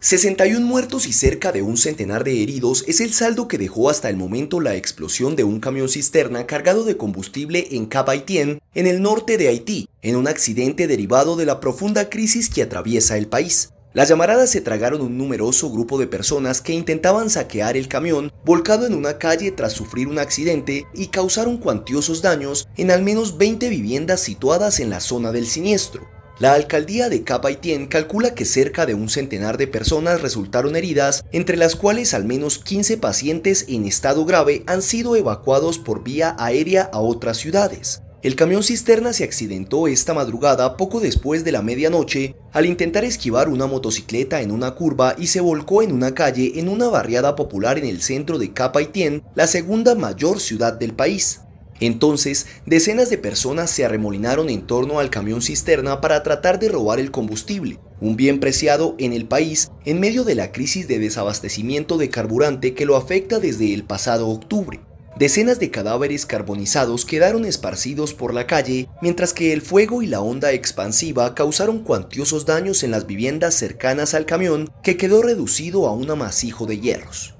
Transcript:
61 muertos y cerca de un centenar de heridos es el saldo que dejó hasta el momento la explosión de un camión cisterna cargado de combustible en Cap Haitien, en el norte de Haití, en un accidente derivado de la profunda crisis que atraviesa el país. Las llamaradas se tragaron un numeroso grupo de personas que intentaban saquear el camión volcado en una calle tras sufrir un accidente y causaron cuantiosos daños en al menos 20 viviendas situadas en la zona del siniestro. La alcaldía de Capaitien calcula que cerca de un centenar de personas resultaron heridas, entre las cuales al menos 15 pacientes en estado grave han sido evacuados por vía aérea a otras ciudades. El camión cisterna se accidentó esta madrugada poco después de la medianoche al intentar esquivar una motocicleta en una curva y se volcó en una calle en una barriada popular en el centro de Capaitien, la segunda mayor ciudad del país. Entonces, decenas de personas se arremolinaron en torno al camión cisterna para tratar de robar el combustible, un bien preciado en el país en medio de la crisis de desabastecimiento de carburante que lo afecta desde el pasado octubre. Decenas de cadáveres carbonizados quedaron esparcidos por la calle, mientras que el fuego y la onda expansiva causaron cuantiosos daños en las viviendas cercanas al camión, que quedó reducido a un amasijo de hierros.